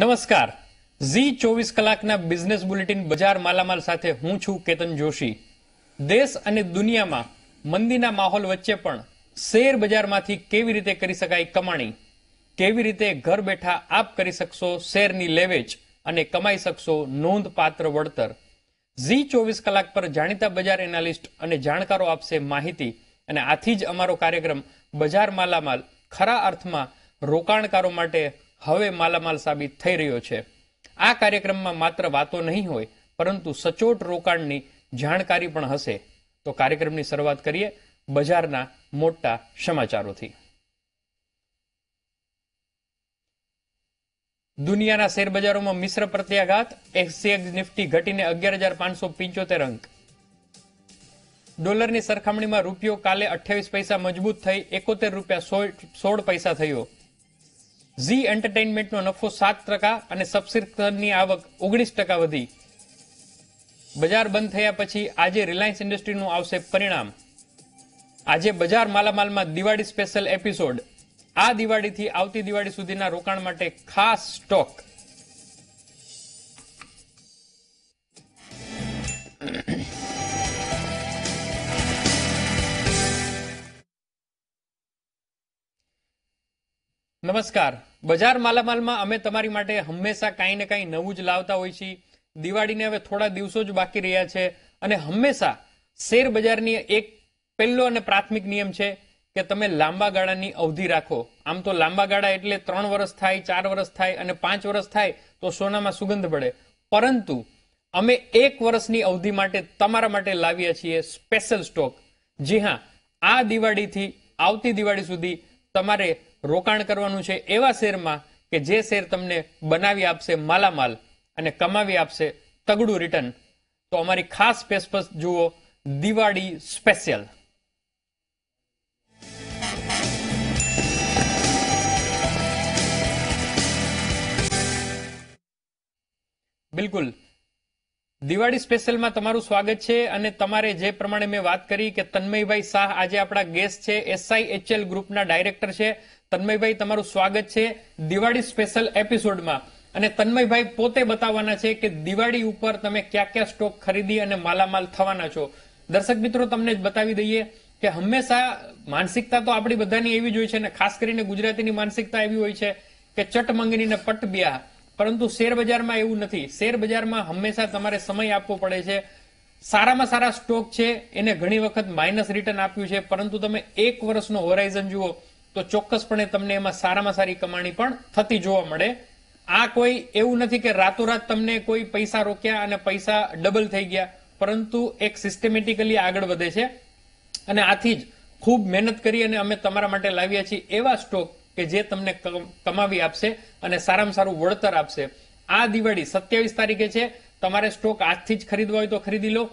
નમસ્કાર ઝી ચોવીસ કલાકના બિઝનેસ બુલેટિન બજાર માલામાલ સાથે હું છું કેતન જોશી દેશ અને દુનિયામાં મંદીના માહોલ વચ્ચે પણ શેર બજારમાંથી કેવી રીતે કરી શકાય કમાણી કેવી રીતે ઘર બેઠા આપ કરી શકશો શેરની લેવેચ અને કમાઈ શકશો નોંધપાત્ર વળતર ઝી ચોવીસ કલાક પર જાણીતા બજાર એનાલિસ્ટ અને જાણકારો આપશે માહિતી અને આથી જ અમારો કાર્યક્રમ બજાર માલામાલ ખરા અર્થમાં રોકાણકારો માટે હવે માલામાલ સાબિત થઈ રહ્યો છે આ કાર્યક્રમમાં માત્ર વાતો નહીં હોય પરંતુ સચોટ રોકાણની જાણકારી પણ હશે તો કાર્યક્રમની શરૂઆત કરીએ બજારના મોટા સમાચારોથી દુનિયાના શેરબજારોમાં મિશ્ર પ્રત્યાઘાત એસસીએક્સ નિફ્ટી ઘટીને અગિયાર હજાર પાંચસો પિંચોતેર અંક ડોલરની સરખામણીમાં રૂપિયો કાલે અઠ્યાવીસ પૈસા મજબૂત થઈ એકોતેર રૂપિયા સોળ પૈસા થયો ઝી એન્ટરટેઇનમેન્ટનો નફો સાત ટકા અને સબસ્ક્રિપ્શનની આવક ઓગણીસ ટકા વધી બજાર બંધ થયા પછી આજે રિલાયન્સ ઇન્ડસ્ટ્રીનું આવશે પરિણામ આજે બજાર માલામાલમાં દિવાળી સ્પેશિયલ એપિસોડ આ દિવાળીથી આવતી દિવાળી સુધીના રોકાણ માટે ખાસ સ્ટોક નમસ્કાર બજાર માલામાલમાં અમે તમારી માટે હંમેશા કાંઈ ને કાંઈ નવું જ લાવતા હોઈ છીએ દિવાળીને હવે થોડા દિવસો જ બાકી રહ્યા છે અને હંમેશા શેર બજારની એક પહેલો અને પ્રાથમિક નિયમ છે કે તમે લાંબા ગાળાની અવધિ રાખો આમ તો લાંબા ગાળા એટલે ત્રણ વર્ષ થાય ચાર વર્ષ થાય અને પાંચ વર્ષ થાય તો સોનામાં સુગંધ પડે પરંતુ અમે એક વર્ષની અવધિ માટે તમારા માટે લાવીએ છીએ સ્પેશિયલ સ્ટોક જી હા આ દિવાળીથી આવતી દિવાળી સુધી તમારે રોકાણ કરવાનું છે એવા શેરમાં કે જે શેર તમને બનાવી આપશે માલામાલ અને કમાવી આપશે તગડું રિટર્ન તો અમારી ખાસ પેજ જુઓ દિવાળી સ્પેશિયલ બિલકુલ દિવાળી સ્પેશિયલમાં તમારું સ્વાગત છે અને તમારે જે પ્રમાણે મેં વાત કરી કે તન્મયભાઈ શાહ આજે આપણા ગેસ્ટ છે એસઆઈ એચએલ ગ્રુપના ડાયરેક્ટર છે તન્મયભાઈ તમારું સ્વાગત છે દિવાળી સ્પેશિયલ એપિસોડમાં અને તન્મયભાઈ પોતે બતાવવાના છે કે દિવાળી ઉપર તમે ક્યાં ક્યાં સ્ટોક ખરીદી અને માલામાલ થવાના છો દર્શક મિત્રો તમને જ બતાવી દઈએ કે હંમેશા માનસિકતા તો આપણી બધાની એવી જ હોય છે અને ખાસ કરીને ગુજરાતીની માનસિકતા એવી હોય છે કે ચટ મંગની ને પટ બ્યાહ પરંતુ શેર બજારમાં એવું નથી શેર બજારમાં હંમેશા તમારે સમય આપવો પડે છે સારામાં સારા સ્ટોક છે એને ઘણી વખત માઇનસ રિટર્ન આપ્યું છે પરંતુ તમે એક વર્ષનો હોરાઇઝન જુઓ તો ચોક્કસપણે તમને એમાં સારામાં સારી કમાણી પણ થતી જોવા મળે આ કોઈ એવું નથી કે રાતોરાત તમને કોઈ પૈસા રોક્યા અને પૈસા ડબલ થઈ ગયા પરંતુ એક સિસ્ટમેટિકલી આગળ વધે છે અને આથી જ ખૂબ મહેનત કરી અને અમે તમારા માટે લાવ્યા છીએ એવા સ્ટોક કે જે તમને કમાવી આપશે અને સારામાં સારું વળતર આપશે આ દિવાળી સત્યાવીસ તારીખે છે તમારે સ્ટોક આજથી જ ખરીદવા હોય તો ખરીદી લો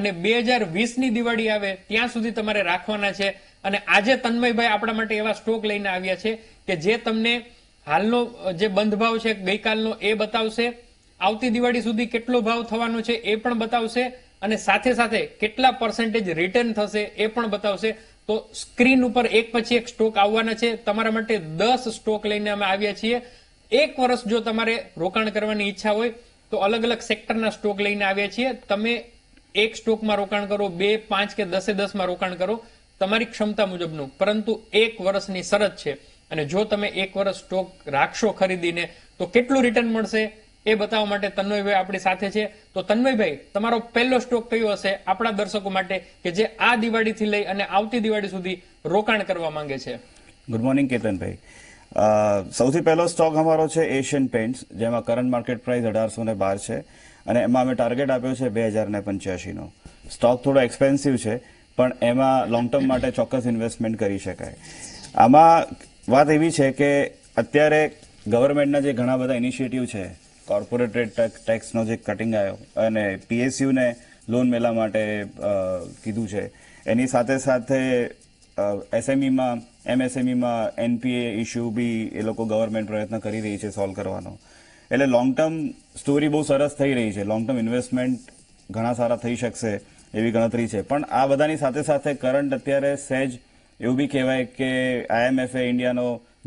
અને બે હજાર વીસની દિવાળી આવે ત્યાં સુધી તમારે રાખવાના છે અને આજે તન્મયભાઈ આપણા માટે એવા સ્ટોક લઈને આવ્યા છે કે જે તમને હાલનો જે બંધ ભાવ છે ગઈકાલનો એ બતાવશે આવતી દિવાળી સુધી કેટલો ભાવ થવાનો છે એ પણ બતાવશે અને સાથે સાથે કેટલા પર્સન્ટેજ રિટર્ન થશે એ પણ બતાવશે તો સ્ક્રીન ઉપર એક પછી એક સ્ટોક આવવાના છે તમારા માટે દસ સ્ટોક લઈને અમે આવ્યા છીએ એક વર્ષ જો તમારે રોકાણ કરવાની ઈચ્છા હોય તો અલગ અલગ સેક્ટરના સ્ટોક લઈને આવ્યા છીએ તમે એક સ્ટોકમાં રોકાણ કરો બે પાંચ કે દસે દસમાં રોકાણ કરો તમારી ક્ષમતા મુજબનું પરંતુ એક વર્ષની શરત છે અને જો તમે એક વર્ષ સ્ટોક રાખશો ખરીદીને તો કેટલું રિટર્ન મળશે એ બતાવવા માટે તન્મયભાઈ આપણી સાથે છે તો તન્મયભાઈ તમારો પહેલો સ્ટોક કયો હશે આપણા દર્શકો માટે કે જે આ દિવાળીથી લઈ અને આવતી દિવાળી સુધી રોકાણ કરવા માંગે છે ગુડ મોર્નિંગ કેતનભાઈ સૌથી પહેલો સ્ટોક અમારો છે એશિયન પેન્ટ્સ જેમાં કરંટ માર્કેટ પ્રાઇસ અઢારસો ને બાર છે અને એમાં અમે ટાર્ગેટ આપ્યો છે બે હજાર ને પંચ્યાસીનો સ્ટોક થોડો એક્સપેન્સિવ છે પણ એમાં લોંગ ટર્મ માટે ચોક્કસ ઇન્વેસ્ટમેન્ટ કરી શકાય આમાં વાત એવી છે કે અત્યારે ગવર્મેન્ટના જે ઘણા બધા ઇનિશિયેટિવ છે કોર્પોરેટ ટેક્સનો જે કટિંગ આવ્યો અને પીએસયુને લોન મેલા માટે કીધું છે એની સાથે સાથે એસએમઈમાં એમએસએમઈમાં એનપીએ ઇસ્યુ બી એ લોકો ગવર્મેન્ટ પ્રયત્ન કરી રહી છે સોલ્વ કરવાનો એટલે લોંગ ટર્મ સ્ટોરી બહુ સરસ થઈ રહી છે લોંગ ટર્મ ઇન્વેસ્ટમેન્ટ ઘણા સારા થઈ શકશે એવી ગણતરી છે પણ આ બધાની સાથે સાથે કરંટ અત્યારે સહેજ એવું બી કહેવાય કે આઈએમએફે ઇન્ડિયાનો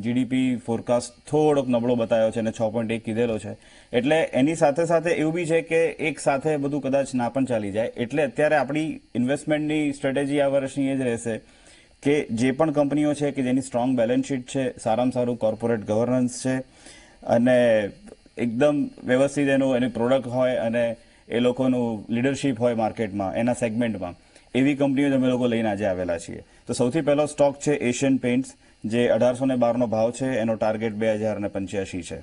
જીડીપી ફોરકાસ્ટ થોડોક નબળો બતાવ્યો છે અને છ પોઈન્ટ એક કીધેલો છે એટલે એની સાથે સાથે એવું બી છે કે એક સાથે બધું કદાચ ના પણ ચાલી જાય એટલે અત્યારે આપણી ઇન્વેસ્ટમેન્ટની સ્ટ્રેટેજી આ વર્ષની એ જ રહેશે કે જે પણ કંપનીઓ છે કે જેની સ્ટ્રોંગ બેલેન્સ શીટ છે સારામાં સારું કોર્પોરેટ ગવર્નન્સ છે અને એકદમ વ્યવસ્થિત એનું એની પ્રોડક્ટ હોય અને એ લોકોનું લીડરશીપ હોય માર્કેટમાં એના સેગમેન્ટમાં એવી કંપનીઓ અમે લોકો લઈને આજે આવેલા છીએ તો સૌથી પહેલો સ્ટોક છે એશિયન પેઇન્ટ્સ જે અઢારસો ને બારનો ભાવ છે એનો ટાર્ગેટ બે હજાર ને પંચ્યાસી છે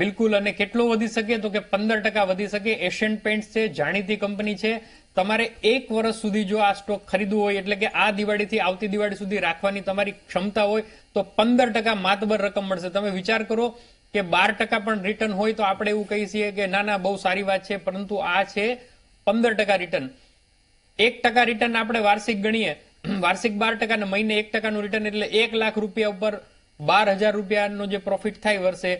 બિલકુલ અને કેટલો વધી શકે તો કે પંદર ટકા વધી શકે એશિયન પેઇન્ટ્સ છે જાણીતી કંપની છે તમારે એક વર્ષ સુધી જો આ સ્ટોક ખરીદવું હોય એટલે કે આ દિવાળીથી આવતી દિવાળી સુધી રાખવાની તમારી ક્ષમતા હોય તો પંદર ટકા માતબર રકમ મળશે તમે વિચાર કરો કે બાર ટકા પણ રિટર્ન હોય તો આપણે એવું કહી છીએ કે ના ના બહુ સારી વાત છે પરંતુ આ છે પંદર ટકા રિટર્ન એક ટકા રિટર્ન આપણે વાર્ષિક ગણીએ વાર્ષિક બાર ટકા ને મહિને એક ટકાનું રિટર્ન એટલે એક લાખ રૂપિયા ઉપર બાર હજાર રૂપિયાનો જે પ્રોફિટ થાય વર્ષે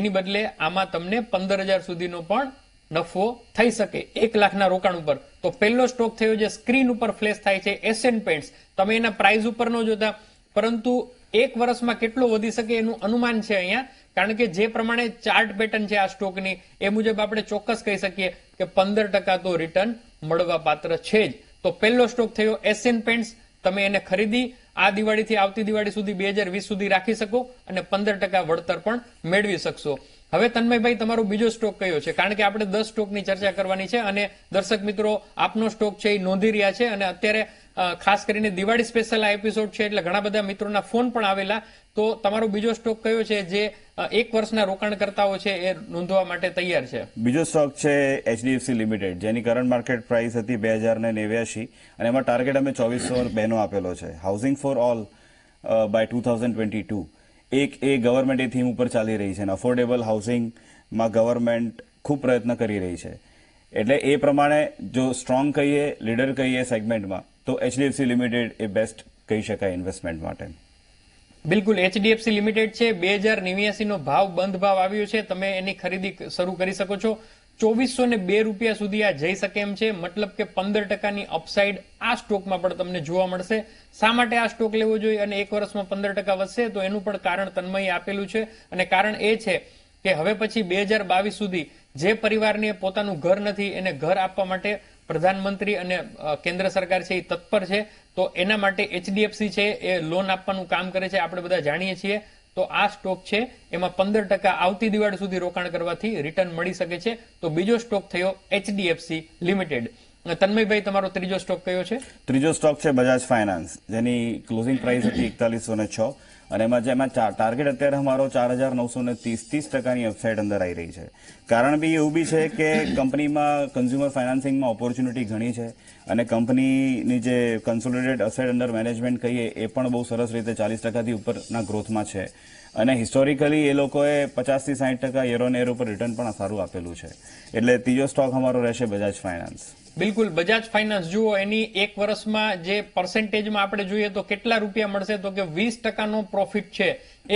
એની બદલે આમાં તમને પંદર હજાર સુધીનો પણ નફો થઈ શકે એક લાખના રોકાણ ઉપર તો પહેલો સ્ટોક થયો જે સ્ક્રીન ઉપર ફ્લેશ થાય છે એશિયન પેન્ટ્સ તમે એના પ્રાઇઝ ઉપર ન જોતા પરંતુ એક વર્ષમાં કેટલો વધી શકે એનું અનુમાન છે અહીંયા કારણ કે જે પ્રમાણે ચાર્ટ પેટર્ન છે આ સ્ટોકની એ મુજબ આપણે ચોક્કસ કહી શકીએ કે પંદર ટકા તો રિટર્ન મળવા પાત્ર છે જ તો પહેલો સ્ટોક થયો એશિયન પેન્ટ્સ તમે એને ખરીદી આ દિવાળીથી આવતી દિવાળી સુધી બે સુધી રાખી શકો અને પંદર ટકા વળતર પણ મેળવી શકશો હવે તન્મયભાઈ તમારો બીજો સ્ટોક કયો છે કારણ કે આપણે દસ સ્ટોકની ચર્ચા કરવાની છે અને દર્શક મિત્રો આપનો સ્ટોક છે એ નોંધી રહ્યા છે અને અત્યારે ખાસ કરીને દિવાળી સ્પેશિયલ આ એપિસોડ છે એટલે ઘણા બધા મિત્રોના ફોન પણ આવેલા તો તમારો બીજો સ્ટોક કયો છે જે એક વર્ષના રોકાણકર્તાઓ છે એ નોંધવા માટે તૈયાર છે બીજો સ્ટોક છે એચડીએફસી લિમિટેડ જેની કરંટ માર્કેટ પ્રાઇસ હતી બે હજાર ને નેવ્યાસી અને એમાં ટાર્ગેટ અમે ચોવીસો બેનો આપેલો છે housing for all by two thousand twenty two એક એ ગવર્મેન્ટ એ થીમ ઉપર ચાલી રહી છે અને અફોર્ડેબલ હાઉસિંગમાં ગવર્મેન્ટ ખૂબ પ્રયત્ન કરી રહી છે એટલે એ પ્રમાણે જો સ્ટ્રોંગ કહીએ લીડર કહીએ સેગમેન્ટમાં તો એચડીએફસી લિમિટેડ એ બેસ્ટ કહી શકાય ઇન્વેસ્ટમેન્ટ માટે બિલકુલ એચડીએફસી લિમિટેડ છે બે હજાર નેવ્યાસીનો ભાવ બંધ ભાવ આવ્યો છે તમે એની ખરીદી શરૂ કરી શકો છો ચોવીસો ને બે રૂપિયા સુધી આ જઈ શકે એમ છે મતલબ કે પંદર ટકાની અપસાઇડ આ સ્ટોકમાં પણ તમને જોવા મળશે શા માટે આ સ્ટોક લેવો જોઈએ અને એક વર્ષમાં પંદર ટકા વધશે તો એનું પણ કારણ તન્મય આપેલું છે અને કારણ એ છે કે હવે પછી બે હજાર બાવીસ સુધી જે પરિવારને પોતાનું ઘર નથી એને ઘર આપવા માટે પ્રધાનમંત્રી અને કેન્દ્ર સરકાર છે એ તત્પર છે તો એના માટે એચડીએફસી છે એ લોન આપવાનું કામ કરે છે આપણે બધા જાણીએ છીએ તો આ સ્ટોક છે એમાં પંદર ટકા આવતી દિવાળી સુધી રોકાણ કરવાથી રિટર્ન મળી શકે છે તો બીજો સ્ટોક થયો એચડીએફસી લિમિટેડ તન્મયભાઈ તમારો ત્રીજો સ્ટોક કયો છે ત્રીજો સ્ટોક છે બજાજ ફાઇનાન્સ જેની ક્લોઝિંગ પ્રાઇસ હતી એકતાલીસો ને છ અને એમાં જેમાં ટાર્ગેટ અત્યારે અમારો ચાર હજાર નવસો ને ત્રીસ ત્રીસ ટકાની અપસાઇડ અંદર આવી રહી છે કારણ બી એવું બી છે કે કંપનીમાં કન્ઝ્યુમર ફાઇનાન્સિંગમાં ઓપોર્ચ્યુનિટી ઘણી છે અને કંપનીની જે કન્સોલિડેટેડ અસેટ અંડર મેનેજમેન્ટ કહીએ એ પણ બહુ સરસ રીતે ચાલીસ ટકાથી ઉપરના ગ્રોથમાં છે અને હિસ્ટોરિકલી એ લોકોએ પચાસથી સાઠ ટકા યર ઓન યર ઉપર રિટર્ન પણ સારું આપેલું છે એટલે ત્રીજો સ્ટોક અમારો રહેશે બજાજ ફાઇનાન્સ બિલકુલ બજાજ ફાઇનાન્સ જુઓ એની એક વર્ષમાં જે પર્સેન્ટેજમાં આપણે જોઈએ તો કેટલા રૂપિયા મળશે તો કે વીસ ટકાનો પ્રોફિટ છે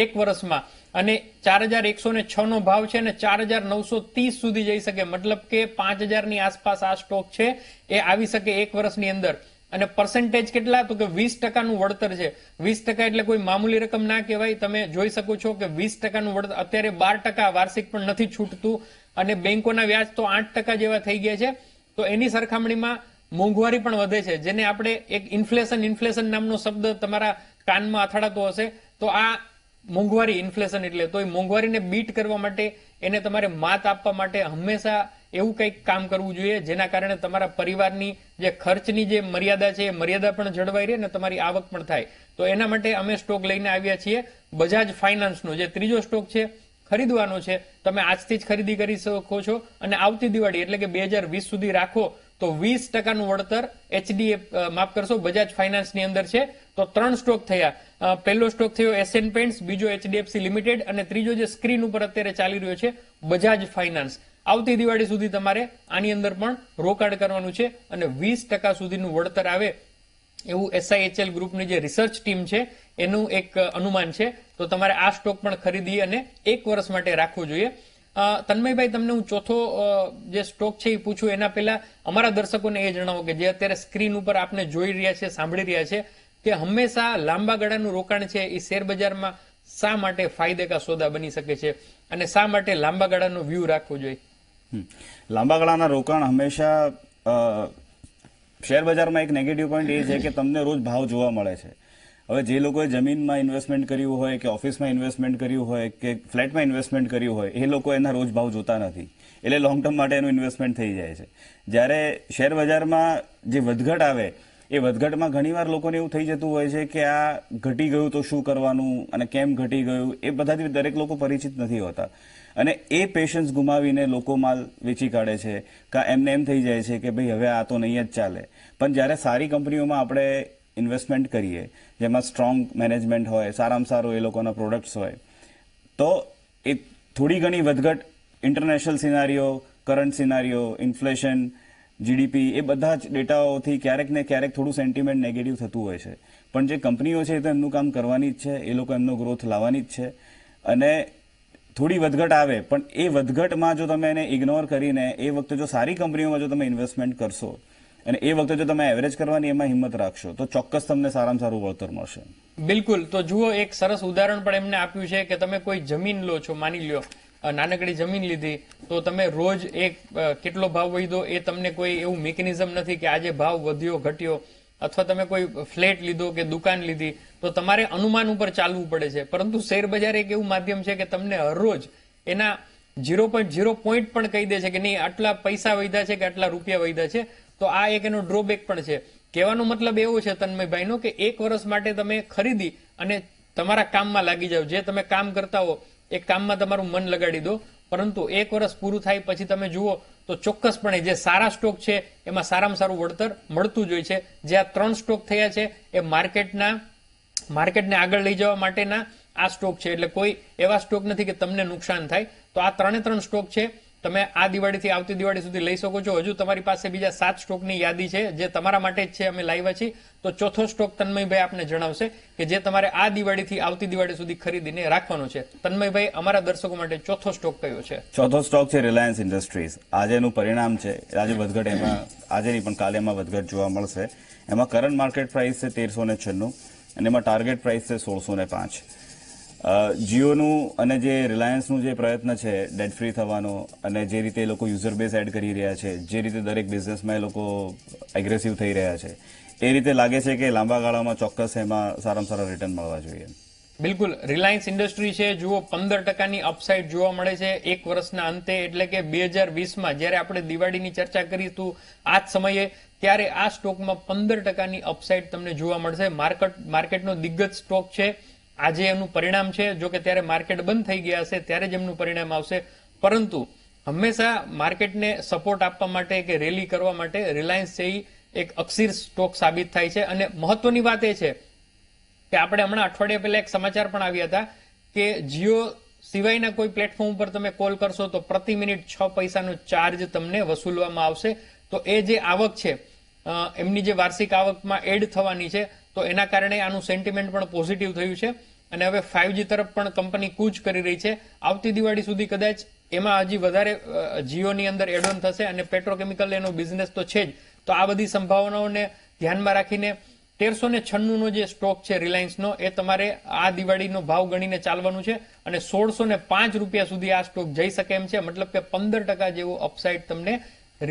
એક વર્ષમાં અને ચાર હજાર એકસો ને છ નો ભાવ છે અને ચાર હજાર નવસો ત્રીસ સુધી જઈ શકે મતલબ કે પાંચ હજારની આસપાસ આ સ્ટોક છે એ આવી શકે એક વર્ષની અંદર અને પર્સન્ટેજ કેટલા તો કે વીસ ટકાનું વળતર છે વીસ ટકા એટલે કોઈ મામૂલી રકમ ના કહેવાય તમે જોઈ શકો છો કે વીસ ટકાનું વળતર અત્યારે બાર ટકા વાર્ષિક પણ નથી છૂટતું અને બેન્કોના વ્યાજ તો આઠ ટકા જેવા થઈ ગયા છે તો એની સરખામણીમાં મોંઘવારી પણ વધે છે જેને આપણે એક ઇન્ફ્લેશન ઇન્ફ્લેશન નામનો શબ્દ તમારા કાનમાં અથડાતો હશે તો આ મોંઘવારી ઇન્ફ્લેશન એટલે તો એ મોંઘવારીને બીટ કરવા માટે એને તમારે માત આપવા માટે હંમેશા એવું કંઈક કામ કરવું જોઈએ જેના કારણે તમારા પરિવારની જે ખર્ચની જે મર્યાદા છે એ મર્યાદા પણ જળવાઈ રહે અને તમારી આવક પણ થાય તો એના માટે અમે સ્ટોક લઈને આવ્યા છીએ બજાજ ફાઇનાન્સનો જે ત્રીજો સ્ટોક છે ખરીદવાનો છે તમે આજથી જ ખરીદી કરી શકો છો અને આવતી દિવાળી એટલે કે બે હજાર વીસ સુધી રાખો તો વીસ ટકાનું વળતર એચડીએફ માફ કરશો બજાજ ફાઇનાન્સની અંદર છે તો ત્રણ સ્ટોક થયા પહેલો સ્ટોક થયો એસએન પેન્ટ્સ બીજો એચડીએફસી લિમિટેડ અને ત્રીજો જે સ્ક્રીન ઉપર અત્યારે ચાલી રહ્યો છે બજાજ ફાઇનાન્સ આવતી દિવાળી સુધી તમારે આની અંદર પણ રોકાણ કરવાનું છે અને વીસ ટકા સુધીનું વળતર આવે એવું એસઆઈએચએલ ગ્રુપની જે રિસર્ચ ટીમ છે એનું એક અનુમાન છે તો તમારે આ સ્ટોક પણ ખરીદી અને એક વર્ષ માટે રાખવો જોઈએ તન્મયભાઈ તમને હું ચોથો જે સ્ટોક છે એ પૂછું એના પહેલા અમારા દર્શકોને એ જણાવો કે જે અત્યારે સ્ક્રીન ઉપર આપને જોઈ રહ્યા છે સાંભળી રહ્યા છે કે હંમેશા લાંબા ગાળાનું રોકાણ છે એ શેર બજારમાં શા માટે ફાયદે કા સોદા બની શકે છે અને શા માટે લાંબા ગાળાનો વ્યૂ રાખવો જોઈએ લાંબા ગાળાના રોકાણ હંમેશા શેરબજારમાં એક નેગેટિવ પોઈન્ટ એ છે કે તમને રોજ ભાવ જોવા મળે છે હવે જે લોકોએ જમીનમાં ઇન્વેસ્ટમેન્ટ કર્યું હોય કે ઓફિસમાં ઇન્વેસ્ટમેન્ટ કર્યું હોય કે ફ્લેટમાં ઇન્વેસ્ટમેન્ટ કર્યું હોય એ લોકો એના રોજ ભાવ જોતા નથી એટલે લોંગ ટર્મ માટે એનું ઇન્વેસ્ટમેન્ટ થઈ જાય છે જ્યારે શેર બજારમાં જે વધઘટ આવે એ વધઘટમાં ઘણીવાર લોકોને એવું થઈ જતું હોય છે કે આ ઘટી ગયું તો શું કરવાનું અને કેમ ઘટી ગયું એ બધાથી દરેક લોકો પરિચિત નથી હોતા અને એ પેશન્સ ગુમાવીને લોકો માલ વેચી કાઢે છે કાં એમને એમ થઈ જાય છે કે ભાઈ હવે આ તો નહીં જ ચાલે પણ જ્યારે સારી કંપનીઓમાં આપણે ઇન્વેસ્ટમેન્ટ કરીએ જેમાં સ્ટ્રોંગ મેનેજમેન્ટ હોય સારામાં સારું એ લોકોના પ્રોડક્ટ્સ હોય તો એ થોડી ઘણી વધઘટ international scenario current scenario inflation GDP એ બધા જ ડેટાઓથી ક્યારેક ને ક્યારેક થોડું સેન્ટિમેન્ટ નેગેટિવ થતું હોય છે પણ જે કંપનીઓ છે એ તો એમનું કામ કરવાની જ છે એ લોકો એમનો ગ્રોથ લાવવાની જ છે અને થોડી વધઘટ આવે પણ એ વધઘટમાં જો તમે એને ઇગ્નોર કરીને એ વખતે જો સારી કંપનીઓમાં જો તમે ઇન્વેસ્ટમેન્ટ કરશો અને એ વખતે જો તમે એવરેજ કરવાની એમાં હિંમત રાખશો તો ચોક્કસ તમને સારામાં સારું વળતર મળશે બિલકુલ તો જુઓ એક સરસ ઉદાહરણ પણ એમને આપ્યું છે કે તમે કોઈ જમીન લો છો માની લ્યો નાનકડી જમીન લીધી તો તમે રોજ એક કેટલો ભાવ વહી દો એ તમને કોઈ એવું મિકેનિઝમ નથી કે આજે ભાવ વધ્યો ઘટ્યો અથવા તમે કોઈ ફ્લેટ લીધો કે દુકાન લીધી તો તમારે અનુમાન ઉપર ચાલવું પડે છે પરંતુ શેરબજાર એક એવું માધ્યમ છે કે તમને હરરોજ એના ઝીરો પોઈન્ટ ઝીરો પોઈન્ટ પણ કહી દે છે કે નહીં આટલા પૈસા વધ્યા છે કે આટલા રૂપિયા વધ્યા છે તો આ એક એનો ડ્રોબેક પણ છે કહેવાનો મતલબ એવો છે તન્મયભાઈનો કે એક વર્ષ માટે તમે ખરીદી અને તમારા કામમાં લાગી જાઓ જે તમે કામ કરતા હો એ કામમાં તમારું મન લગાડી દો પરંતુ એક વર્ષ પૂરું થાય પછી તમે જુઓ તો ચોક્કસપણે જે સારા સ્ટોક છે એમાં સારામાં સારું વળતર મળતું જ હોય છે જે આ ત્રણ સ્ટોક થયા છે એ માર્કેટના માર્કેટને આગળ લઈ જવા માટેના આ સ્ટોક છે એટલે કોઈ એવા સ્ટોક નથી કે તમને નુકસાન થાય તો આ ત્રણે ત્રણ સ્ટોક છે તમે આ દિવાળીથી આવતી દિવાળી સુધી લઈ શકો છો હજુ તમારી પાસે બીજા સાત સ્ટોકની યાદી છે જે તમારા માટે જ છે અમે લાવ્યા છીએ તો ચોથો સ્ટોક તન્મયભાઈ આપને જણાવશે કે જે તમારે આ દિવાળીથી આવતી દિવાળી સુધી ખરીદીને રાખવાનો છે તન્મયભાઈ અમારા દર્શકો માટે ચોથો સ્ટોક કયો છે ચોથો સ્ટોક છે રિલાયન્સ ઇન્ડસ્ટ્રીઝ આજેનું પરિણામ છે આજે વધઘટ એમાં આજે નહીં પણ કાલે એમાં વધઘટ જોવા મળશે એમાં કરંટ માર્કેટ પ્રાઇસ છે તેરસો ને અને એમાં ટાર્ગેટ પ્રાઇસ છે સોળસો ને પાંચ જીઓનું અને જે રિલાયન્સનું જે પ્રયત્ન છે ડેટ ફ્રી થવાનો અને જે રીતે એ લોકો યુઝર બેઝ એડ કરી રહ્યા છે જે રીતે દરેક બિઝનેસમાં એ લોકો એગ્રેસિવ થઈ રહ્યા છે એ રીતે લાગે છે કે લાંબા ગાળામાં ચોક્કસ એમાં સારામાં સારા રિટર્ન મળવા જોઈએ બિલકુલ રિલાયન્સ ઇન્ડસ્ટ્રી છે જુઓ પંદર ટકાની અપસાઇડ જોવા મળે છે એક વર્ષના અંતે એટલે કે બે હજાર વીસમાં જ્યારે આપણે દિવાળીની ચર્ચા કરી તું આ જ સમયે ત્યારે આ સ્ટોકમાં પંદર ટકાની અપસાઇડ તમને જોવા મળશે માર્કેટ માર્કેટનો દિગ્ગજ સ્ટોક છે આજે એનું પરિણામ છે જો કે ત્યારે માર્કેટ બંધ થઈ ગયા હશે ત્યારે જ એમનું પરિણામ આવશે પરંતુ હંમેશા માર્કેટને સપોર્ટ આપવા માટે કે રેલી કરવા માટે રિલાયન્સ છે એ એક અક્ષીર સ્ટોક સાબિત થાય છે અને મહત્વની વાત એ છે કે આપણે હમણાં અઠવાડિયા પહેલા એક સમાચાર પણ આવ્યા હતા કે જીઓ સિવાયના કોઈ પ્લેટફોર્મ પર તમે કોલ કરશો તો પ્રતિ મિનિટ છ પૈસાનો ચાર્જ તમને વસૂલવામાં આવશે તો એ જે આવક છે એમની જે વાર્ષિક આવકમાં એડ થવાની છે તો એના કારણે આનું સેન્ટિમેન્ટ પણ પોઝિટિવ થયું છે અને હવે ફાઇવજી તરફ પણ કંપની કૂચ કરી રહી છે આવતી દિવાળી સુધી કદાચ એમાં હજી વધારે જીઓની અંદર એડોન થશે અને પેટ્રોકેમિકલ એનો બિઝનેસ તો છે જ તો આ બધી સંભાવનાઓને ધ્યાનમાં રાખીને તેરસો ને છન્નુંનો જે સ્ટોક છે રિલાયન્સનો એ તમારે આ દિવાળીનો ભાવ ગણીને ચાલવાનું છે અને સોળસો ને પાંચ રૂપિયા સુધી આ સ્ટોક જઈ શકે એમ છે મતલબ કે પંદર ટકા જેવો અપસાઇડ તમને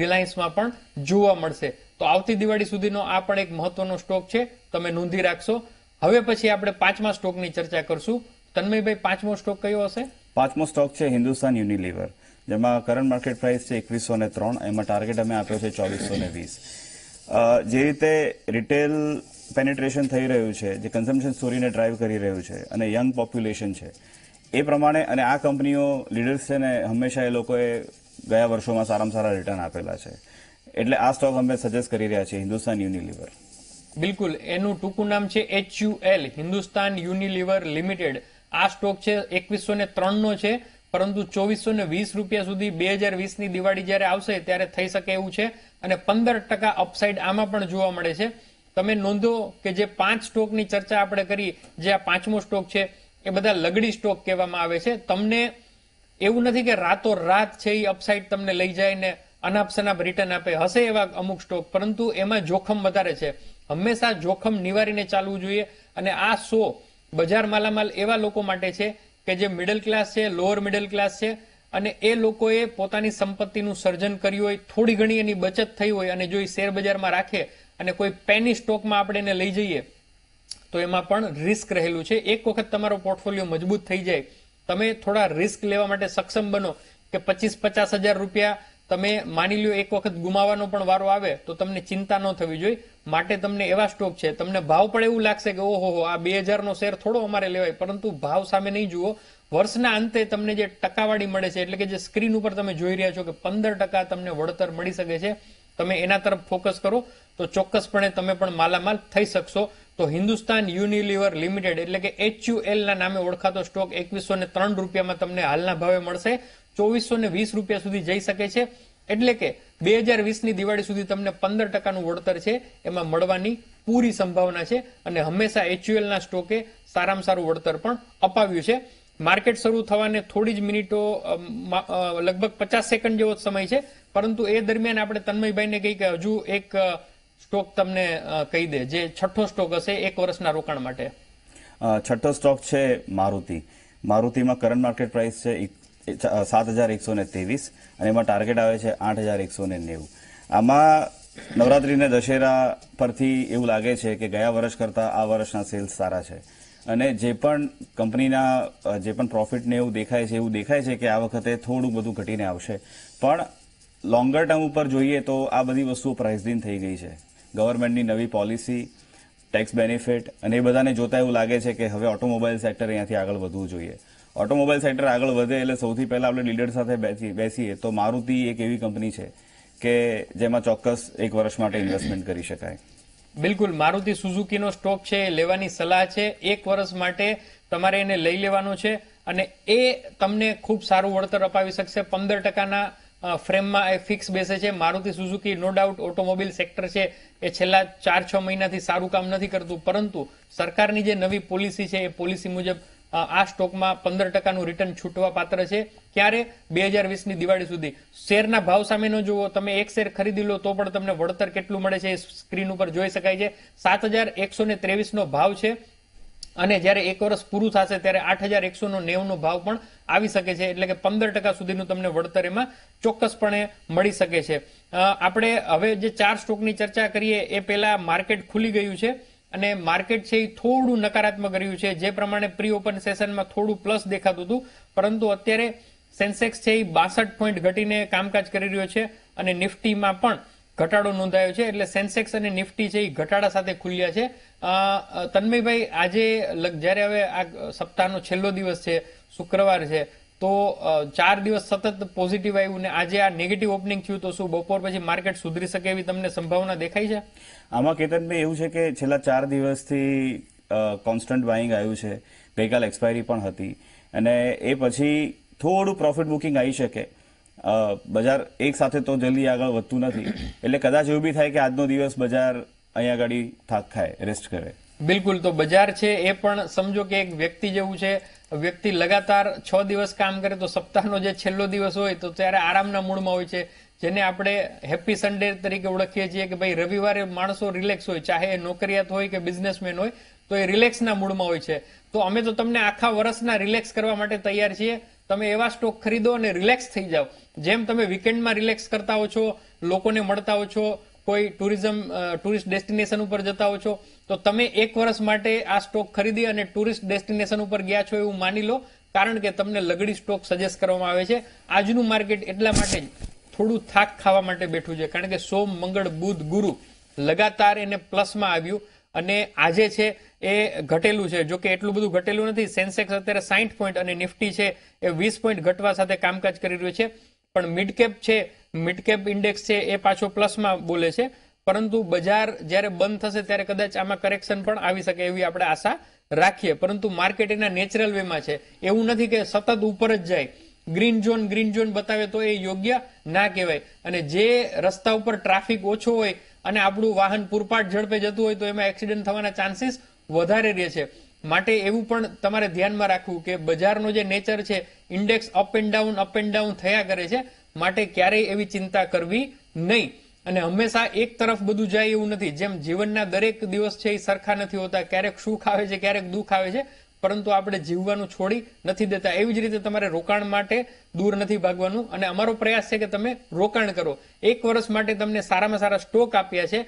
રિલાયન્સમાં પણ જોવા મળશે તો આવતી દિવાળી સુધીનો આ પણ એક મહત્વનો સ્ટોક છે તમે નોંધી રાખશો હવે પછી આપણે પાંચમા સ્ટોકની ચર્ચા કરશું તન્મયભાઈ પાંચમો સ્ટોક કયો હશે પાંચમો સ્ટોક છે હિન્દુસ્તાન યુનિલિવર જેમાં કરંટ માર્કેટ પ્રાઇસ છે એકવીસો ને ત્રણ એમાં ટાર્ગેટ અમે આપ્યો છે ચોવીસો ને વીસ જે રીતે રિટેલ પેનેટ્રેશન થઈ રહ્યું છે જે કન્ઝમ્પશન સ્ટોરીને ડ્રાઈવ કરી રહ્યું છે અને યંગ પોપ્યુલેશન છે એ પ્રમાણે અને આ કંપનીઓ લીડર્સ છે ને હંમેશા એ લોકોએ ગયા વર્ષોમાં સારામાં સારા રિટર્ન આપેલા છે એટલે આ સ્ટોક અમે સજેસ્ટ કરી રહ્યા છીએ હિન્દુસ્તાન યુનિલિવર બિલકુલ એનું ટૂંકું નામ છે એચયુએલ હિન્દુસ્તાન યુનિલિવર લિમિટેડ આ સ્ટોક છે એકવીસો ને ત્રણનો છે પરંતુ ચોવીસો ને વીસ રૂપિયા સુધી બે હજાર વીસની દિવાળી જ્યારે આવશે ત્યારે થઈ શકે એવું છે અને પંદર ટકા અપસાઇડ આમાં પણ જોવા મળે છે તમે નોંધો કે જે પાંચ સ્ટોકની ચર્ચા આપણે કરી જે આ પાંચમો સ્ટોક છે એ બધા લગડી સ્ટોક કહેવામાં આવે છે તમને એવું નથી કે રાતો રાત છે એ અપસાઇડ તમને લઈ જાય ને અનાપસનાપ રિટર્ન આપે હશે એવા અમુક સ્ટોક પરંતુ એમાં જોખમ વધારે છે હંમેશા જોખમ નિવારીને ચાલવું જોઈએ અને આ શો બજાર માલામાલ એવા લોકો માટે છે કે જે મિડલ ક્લાસ છે લોઅર મિડલ ક્લાસ છે અને એ લોકોએ પોતાની સંપત્તિનું સર્જન કર્યું હોય થોડી ઘણી એની બચત થઈ હોય અને જો એ શેર બજારમાં રાખે અને કોઈ પેની સ્ટોકમાં આપણે એને લઈ જઈએ તો એમાં પણ રિસ્ક રહેલું છે એક વખત તમારો પોર્ટફોલિયો મજબૂત થઈ જાય તમે થોડા રિસ્ક લેવા માટે સક્ષમ બનો કે પચીસ પચાસ હજાર રૂપિયા તમે માની લો એક વખત ગુમાવાનો પણ વારો આવે તો તમને ચિંતા ન થવી જોઈએ માટે તમને એવા સ્ટોક છે તમને ભાવ પણ એવું લાગશે કે ઓહો આ બે હજારનો શેર થોડો અમારે લેવાય પરંતુ ભાવ સામે નહીં જુઓ વર્ષના અંતે તમને જે ટકાવાળી મળે છે એટલે કે જે સ્ક્રીન ઉપર તમે જોઈ રહ્યા છો કે પંદર ટકા તમને વળતર મળી શકે છે તમે એના તરફ ફોકસ કરો તો ચોક્કસપણે તમે પણ માલામાલ થઈ શકશો તો હિન્દુસ્તાન યુનિલિવર લિમિટેડ એટલે કે એચયુએલના નામે ઓળખાતો સ્ટોક એકવીસો ને ત્રણ રૂપિયામાં તમને હાલના ભાવે મળશે ચોવીસો ને વીસ રૂપિયા સુધી જઈ શકે છે એટલે કે બે હજાર વીસની દિવાળી સુધી તમને પંદર ટકાનું વળતર છે એમાં મળવાની પૂરી સંભાવના છે અને હંમેશા એચયુએલના સ્ટોકે સારામાં સારું વળતર પણ અપાવ્યું છે માર્કેટ શરૂ થવાને થોડી જ મિનિટો લગભગ પચાસ સેકન્ડ જેવો સમય છે પરંતુ એ દરમિયાન આપણે તન્મયભાઈને કહી કે હજુ એક સ્ટોક તમને કહી દે જે છઠ્ઠો સ્ટોક હશે એક વર્ષના રોકાણ માટે છઠ્ઠો સ્ટોક છે મારુતિ મારુતિમાં કરંટ માર્કેટ પ્રાઇસ છે સાત હજાર એકસો ને ત્રેવીસ અને એમાં ટાર્ગેટ આવે છે આઠ હજાર એકસો ને નેવું આમાં નવરાત્રિને દશેરા પરથી એવું લાગે છે કે ગયા વર્ષ કરતાં આ વર્ષના સેલ્સ સારા છે અને જે પણ કંપનીના જે પણ પ્રોફિટને એવું દેખાય છે એવું દેખાય છે કે આ વખતે થોડું બધું ઘટીને આવશે પણ લોંગર ટર્મ ઉપર જોઈએ તો આ બધી વસ્તુઓ પ્રાઇઝિંગ થઈ ગઈ છે ગવર્મેન્ટની નવી પોલિસી ટેક્સ બેનિફિટ અને એ બધાને જોતા એવું લાગે છે કે હવે ઓટોમોબાઈલ સેક્ટર અહીંયાથી આગળ વધવું જોઈએ ઓટોમોબાઈલ સેન્ટર આગળ વધે એટલે સૌથી પહેલાં આપણે ડીલર સાથે બેસી બેસીએ તો મારુતિ એક એવી કંપની છે કે જેમાં ચોક્કસ એક વર્ષ માટે ઇન્વેસ્ટમેન્ટ કરી શકાય બિલકુલ મારુતિ સુઝુકીનો સ્ટોક છે એ લેવાની સલાહ છે એક વર્ષ માટે તમારે એને લઈ લેવાનો છે અને એ તમને ખૂબ સારું વળતર અપાવી શકશે પંદર ટકાના ફ્રેમમાં એ ફિક્સ બેસે છે Maruti Suzuki no doubt automobile sector છે એ છેલ્લા ચાર છ મહિનાથી સારું કામ નથી કરતું પરંતુ સરકારની જે નવી પોલિસી છે એ પોલિસી મુજબ આ સ્ટોકમાં પંદર ટકાનું રિટર્ન છૂટવા પાત્ર છે ક્યારે બે હજાર વીસની દિવાળી સુધી શેરના ભાવ સામેનો જુઓ તમે એક શેર ખરીદી લો તો પણ તમને વળતર કેટલું મળે છે એ સ્ક્રીન ઉપર જોઈ શકાય છે સાત હજાર એકસો ને ત્રેવીસનો ભાવ છે અને જ્યારે એક વર્ષ પૂરું થશે ત્યારે આઠ હજાર એકસો નો નેવનો ભાવ પણ આવી શકે છે એટલે કે પંદર ટકા સુધીનું તમને વળતર એમાં ચોક્કસપણે મળી શકે છે આપણે હવે જે ચાર સ્ટોકની ચર્ચા કરીએ એ પહેલા માર્કેટ ખુલી ગયું છે અને માર્કેટ છે એ થોડું નકારાત્મક રહ્યું છે જે પ્રમાણે પ્રી ઓપન સેશનમાં થોડું પ્લસ દેખાતું હતું પરંતુ અત્યારે સેન્સેક્સ છે એ બાસઠ પોઈન્ટ ઘટીને કામકાજ કરી રહ્યો છે અને નિફ્ટીમાં પણ ઘટાડો નોંધાયો છે એટલે સેન્સેક્સ અને નિફ્ટી છે એ ઘટાડા સાથે ખુલ્યા છે તન્મયભાઈ આજે જ્યારે હવે આ સપ્તાહનો છેલ્લો દિવસ છે શુક્રવાર છે તો ચાર દિવસ સતત પોઝિટિવ આવ્યું ને આજે આ નેગેટિવ ઓપનિંગ થયું તો શું બપોર પછી માર્કેટ સુધરી શકે એવી તમને સંભાવના દેખાય છે આમાં કેતનભાઈ એવું છે કે છેલ્લા ચાર દિવસથી કોન્સ્ટન્ટ બાઇંગ આવ્યું છે ગઈકાલ એક્સપાયરી પણ હતી અને એ પછી થોડું પ્રોફિટ બુકિંગ આવી શકે બજાર એક સાથે તો જલ્દી આગળ વધતું નથી એટલે કદાચ એવું બી થાય કે આજનો દિવસ બજાર અહીંયા આગળ થાક ખાય રેસ્ટ કરે બિલકુલ તો બજાર છે એ પણ સમજો કે એક વ્યક્તિ જેવું છે વ્યક્તિ લગાતાર છ દિવસ કામ કરે તો સપ્તાહનો જે છેલ્લો દિવસ હોય તો ત્યારે આરામના મૂળમાં હોય છે જેને આપણે હેપી સન્ડે તરીકે ઓળખીએ છીએ કે ભાઈ રવિવારે માણસો રિલેક્સ હોય ચાહે એ નોકરિયાત હોય કે બિઝનેસમેન હોય તો એ રિલેક્સના મૂડમાં હોય છે તો અમે તો તમને આખા વર્ષના રિલેક્સ કરવા માટે તૈયાર છીએ તમે એવા સ્ટોક ખરીદો અને રિલેક્સ થઈ જાઓ જેમ તમે વીકેન્ડમાં રિલેક્સ કરતા હો છો લોકોને મળતા હો છો કોઈ ટુરિઝમ ટુરિસ્ટ ડેસ્ટિનેશન ઉપર જતા હો છો તો તમે એક વર્ષ માટે આ સ્ટોક ખરીદી અને ટુરિસ્ટ ડેસ્ટિનેશન ઉપર ગયા છો એવું માની લો કારણ કે તમને લગડી સ્ટોક સજેસ્ટ કરવામાં આવે છે આજનું માર્કેટ એટલા માટે જ થોડું થાક ખાવા માટે બેઠું છે કારણ કે સોમ મંગળ બુધ ગુરુ લગાતાર એને પ્લસમાં આવ્યું અને આજે છે એ ઘટેલું છે જો કે એટલું બધું ઘટેલું નથી સેન્સેક્સ અત્યારે સાઈઠ પોઈન્ટ અને નિફ્ટી છે એ વીસ પોઈન્ટ ઘટવા સાથે કામકાજ કરી રહ્યું છે પણ મિડકેપ છે મિડકેપ ઇન્ડેક્સ છે એ પાછો પ્લસમાં બોલે છે પરંતુ બજાર જ્યારે બંધ થશે ત્યારે કદાચ આમાં કરેક્શન પણ આવી શકે એવી આપણે આશા રાખીએ પરંતુ માર્કેટ એના નેચરલ વેમાં છે એવું નથી કે સતત ઉપર જ જાય ગ્રીન ઝોન ગ્રીન ઝોન બતાવે તો એ યોગ્ય ના કહેવાય અને જે રસ્તા ઉપર ટ્રાફિક ઓછો હોય અને આપણું વાહન પૂરપાટ ઝડપે જતું હોય તો એમાં એક્સિડન્ટ થવાના ચાન્સીસ વધારે રહે છે માટે એવું પણ તમારે ધ્યાનમાં રાખવું કે બજારનો જે નેચર છે index up and down up and down થયા કરે છે માટે ક્યારેય એવી ચિંતા કરવી નહીં અને હંમેશા એક તરફ બધું જાય એવું નથી જેમ જીવનના દરેક દિવસ છે એ સરખા નથી હોતા ક્યારેક સુખ આવે છે ક્યારેક દુઃખ આવે છે પરંતુ આપણે જીવવાનું છોડી નથી દેતા એવી જ રીતે તમારે રોકાણ માટે દૂર નથી ભાગવાનું અને અમારો પ્રયાસ છે કે તમે રોકાણ કરો એક વર્ષ માટે તમને સારામાં સારા સ્ટોક આપ્યા છે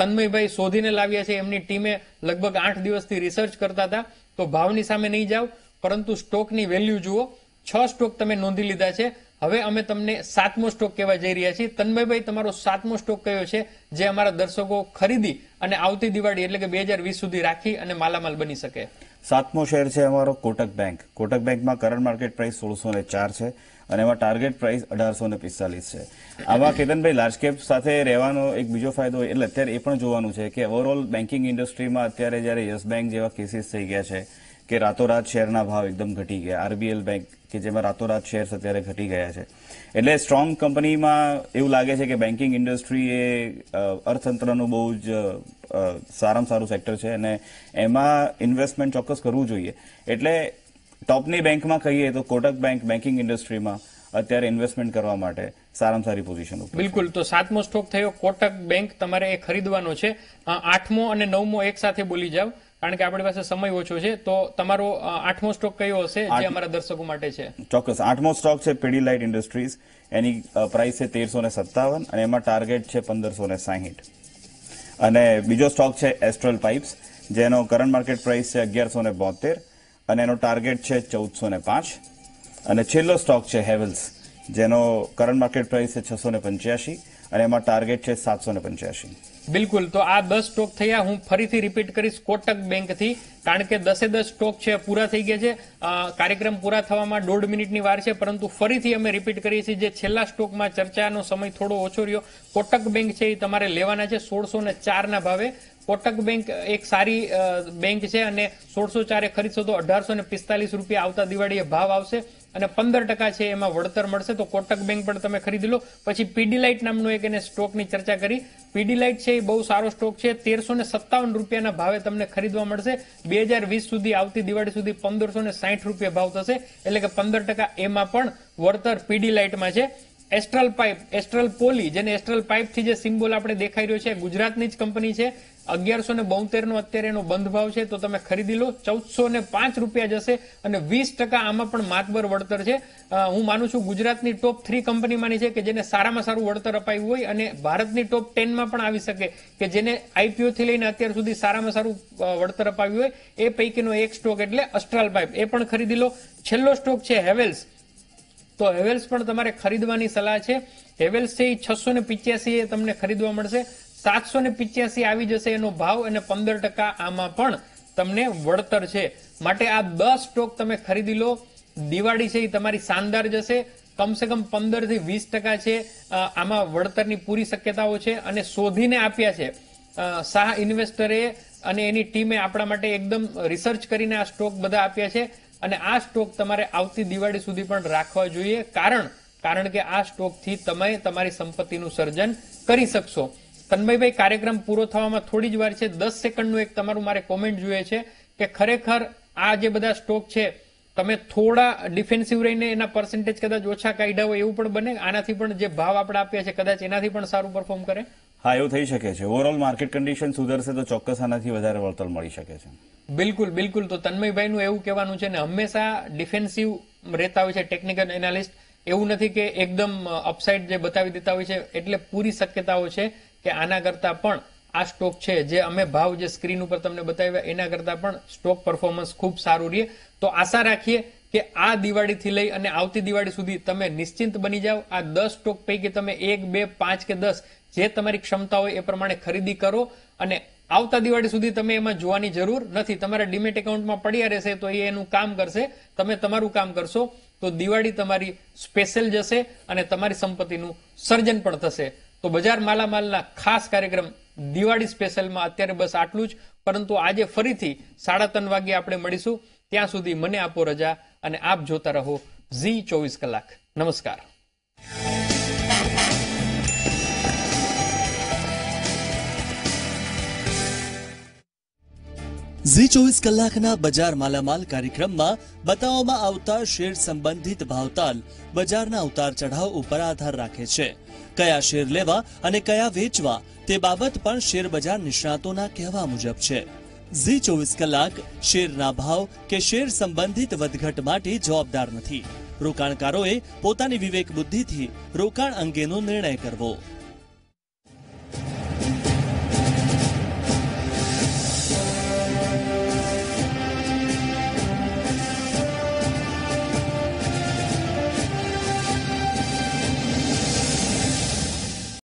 તન્મયભાઈ શોધીને લાવ્યા છે એમની ટીમે લગભગ આઠ દિવસથી રિસર્ચ કરતા હતા તો ભાવની સામે નહીં જાઓ પરંતુ સ્ટોકની વેલ્યુ જુઓ છ સ્ટોક તમે નોંધી લીધા છે હવે અમે તમને સાતમો સ્ટોક કહેવા જઈ રહ્યા છીએ તન્મયભાઈ તમારો સાતમો સ્ટોક કયો છે જે અમારા દર્શકો ખરીદી અને આવતી દિવાળી એટલે કે બે સુધી રાખી અને માલામાલ બની શકે સાતમો શેર છે અમારો કોટક બેંક કોટક બેંકમાં કરંટ માર્કેટ પ્રાઇસ સોળસો ને ચાર છે અને એમાં ટાર્ગેટ પ્રાઇસ અઢારસો ને પિસ્તાલીસ છે આમાં કેતનભાઈ લાર્જ કેપ સાથે રહેવાનો એક બીજો ફાયદો એટલે અત્યારે એ પણ જોવાનું છે કે ઓવરઓલ બેન્કિંગ ઇન્ડસ્ટ્રીમાં અત્યારે જ્યારે યસ બેંક જેવા કેસીસ થઈ ગયા છે કે રાતોરાત શેરના ભાવ એકદમ ઘટી ગયા આરબીએલ બેંક કે જેમાં રાતોરાત શેર્સ અત્યારે ઘટી ગયા છે એટલે સ્ટ્રોંગ કંપનીમાં એવું લાગે છે કે બેન્કિંગ ઇન્ડસ્ટ્રી એ અર્થતંત્રનું બહુ જ સારામાં સારું સેક્ટર છે અને એમાં ઇન્વેસ્ટમેન્ટ ચોક્કસ કરવું જોઈએ એટલે ટોપની બેંકમાં કહીએ તો કોટક બેંક બેન્કિંગ ઇન્ડસ્ટ્રીમાં અત્યારે ઇન્વેસ્ટમેન્ટ કરવા માટે સારામાં સારી પોઝિશન બિલકુલ તો સાતમો સ્ટોક થયો કોટક બેંક તમારે એ ખરીદવાનો છે આઠમો અને નવમો એક સાથે બોલી જાવ કારણ કે આપણી પાસે સમય ઓછો છે તો તમારો આઠમો સ્ટોક કયો હશે જે અમારા દર્શકો માટે છે ચોક્કસ આઠમો સ્ટોક છે પીડી લાઇટ ઇન્ડસ્ટ્રીઝ એની પ્રાઇસ છે તેરસો ને સત્તાવન અને એમાં ટાર્ગેટ છે પંદરસો ને સાહીઠ અને બીજો સ્ટોક છે એસ્ટ્રલ પાઇપ્સ જેનો કરંટ માર્કેટ પ્રાઇસ છે અગિયારસો ને બોતેર અને એનો ટાર્ગેટ છે ચૌદસો ને પાંચ અને છેલ્લો સ્ટોક છે હેવલ્સ જેનો કરંટ માર્કેટ પ્રાઇસ છે છસો ને પંચ્યાસી અને એમાં ટાર્ગેટ છે સાતસો ને પંચ્યાસી બિલકુલ તો આ દસ સ્ટોક થયા હું ફરીથી રિપીટ કરીશ કોટક બેંકથી કારણ કે દસે દસ સ્ટોક છે પૂરા થઈ ગયા છે કાર્યક્રમ પૂરા થવામાં દોઢ મિનિટની વાર છે પરંતુ ફરીથી અમે રિપીટ કરીએ છીએ જે છેલ્લા સ્ટોકમાં ચર્ચાનો સમય થોડો ઓછો રહ્યો કોટક બેંક છે એ તમારે લેવાના છે સોળસો ને ચારના ભાવે કોટક બેંક એક સારી બેંક છે અને સોળસો ચારે ખરીદશો તો અઢારસો ને પિસ્તાલીસ રૂપિયા આવતા દિવાળીએ ભાવ આવશે અને પંદર ટકા છે એમાં વળતર મળશે તો કોટક બેંક પણ તમે ખરીદી લો પછી પીડીલાઇટ નામનું એક એને સ્ટોકની ચર્ચા કરી પીડીલાઇટ છે એ બહુ સારો સ્ટોક છે તેરસો ને સત્તાવન રૂપિયાના ભાવે તમને ખરીદવા મળશે બે હજાર વીસ સુધી આવતી દિવાળી સુધી પંદરસો ને સાહીઠ રૂપિયા ભાવ થશે એટલે કે પંદર ટકા એમાં પણ વળતર પીડીલાઇટમાં છે એસ્ટ્રલ પાઇપ એસ્ટ્રલ પોલી જેને એસ્ટ્રલ પાઇપથી જે સિમ્બોલ આપણે દેખાઈ રહ્યો છે ગુજરાતની જ કંપની છે અગિયારસો ને બોતેરનો અત્યારે એનો બંધ ભાવ છે તો તમે ખરીદી લો ચૌદસો ને પાંચ રૂપિયા જશે અને વીસ ટકા આમાં પણ માતબર વળતર છે હું માનું છું ગુજરાતની ટોપ થ્રી કંપનીમાંની છે કે જેને સારામાં સારું વળતર અપાયું હોય અને ભારતની ટોપ ટેનમાં પણ આવી શકે કે જેને આઈપીઓથી લઈને અત્યાર સુધી સારામાં સારું વળતર અપાવ્યું હોય એ પૈકીનો એક સ્ટોક એટલે અસ્ટ્રાલ પાઇપ એ પણ ખરીદી લો છેલ્લો સ્ટોક છે હેવેલ્સ તો હેવેલ્સ પણ તમારે ખરીદવાની સલાહ છે હેવેલ્સ છે એ છસો ને પિચ્યાસી એ તમને ખરીદવા મળશે સાતસો ને પિચ્યાસી આવી જશે એનો ભાવ અને પંદર ટકા આમાં પણ તમને વળતર છે માટે આ દસ સ્ટોક તમે ખરીદી લો દિવાળી છે એ તમારી શાનદાર જશે કમસે કમ પંદર થી વીસ ટકા છે આમાં વળતરની પૂરી શક્યતાઓ છે અને શોધીને આપ્યા છે શાહ ઇન્વેસ્ટરે અને એની ટીમે આપણા માટે એકદમ રિસર્ચ કરીને આ સ્ટોક બધા આપ્યા છે અને આ સ્ટોક તમારે આવતી દિવાળી સુધી પણ રાખવા જોઈએ કારણ કારણ કે આ સ્ટોકથી તમે તમારી સંપત્તિનું સર્જન કરી શકશો તન્મયભાઈ કાર્યક્રમ પૂરો થવામાં થોડી જ વાર છે દસ સેકન્ડનું એક તમારું મારે કોમેન્ટ જોઈએ છે કે ખરેખર આ જે બધા સ્ટોક છે તમે થોડા ડિફેન્સિવ રહીને એના પર્સન્ટેજ કદાચ ઓછા કાઢ્યા હોય એવું પણ બને આનાથી પણ જે ભાવ આપણે આપ્યા છે કદાચ એનાથી પણ સારું પરફોર્મ કરે હા એવું થઈ શકે છે ઓવરઓલ માર્કેટ કન્ડિશન સુધરશે તો ચોક્કસ આનાથી વધારે વળતર મળી શકે છે બિલકુલ બિલકુલ તો તન્મયભાઈનું એવું કહેવાનું છે ને હંમેશા ડિફેન્સિવ રહેતા હોય છે ટેકનિકલ એનાલિસ્ટ એવું નથી કે એકદમ અપસાઇડ જે બતાવી દેતા હોય છે એટલે પૂરી શક્યતાઓ છે કે આના કરતાં પણ આ સ્ટોક છે જે અમે ભાવ જે સ્ક્રીન ઉપર તમને બતાવ્યા એના કરતાં પણ સ્ટોક પરફોર્મન્સ ખૂબ સારું રહે તો આશા રાખીએ કે આ દિવાળીથી લઈ અને આવતી દિવાળી સુધી તમે નિશ્ચિત બની જાઓ આ દસ સ્ટોક પૈકી તમે એક બે પાંચ કે દસ જે તમારી ક્ષમતા હોય એ પ્રમાણે ખરીદી કરો અને આવતા દિવાળી સુધી તમે એમાં જોવાની જરૂર નથી તમારા ડીમેટ એકાઉન્ટમાં પડ્યા રહેશે તો એ એનું કામ કરશે તમે તમારું કામ કરશો તો દિવાળી તમારી સ્પેશિયલ જશે અને તમારી સંપત્તિનું સર્જન પણ થશે તો બજાર માલામાલના ખાસ કાર્યક્રમ દિવાળી સ્પેશિયલમાં અત્યારે બસ આટલું જ પરંતુ આજે ફરીથી સાડા ત્રણ વાગે આપણે મળીશું ત્યાં સુધી મને આપો રજા અને આપ જોતા રહો ઝી ચોવીસ કલાક નમસ્કાર ઝી ચોવીસ કલાકના બજાર માલામાલ કાર્યક્રમમાં બતાવવામાં આવતા શેર સંબંધિત ભાવતાલ બજારના ઉતાર ચઢાવ ઉપર આધાર રાખે છે કયા શેર લેવા અને કયા વેચવા તે બાબત પણ શેર બજાર નિષ્ણાતોના કહેવા મુજબ છે ઝી ચોવીસ કલાક શેરના ભાવ કે શેર સંબંધિત વધઘટ માટે જવાબદાર નથી રોકાણકારોએ પોતાની વિવેક બુદ્ધિથી રોકાણ અંગેનો નિર્ણય કરવો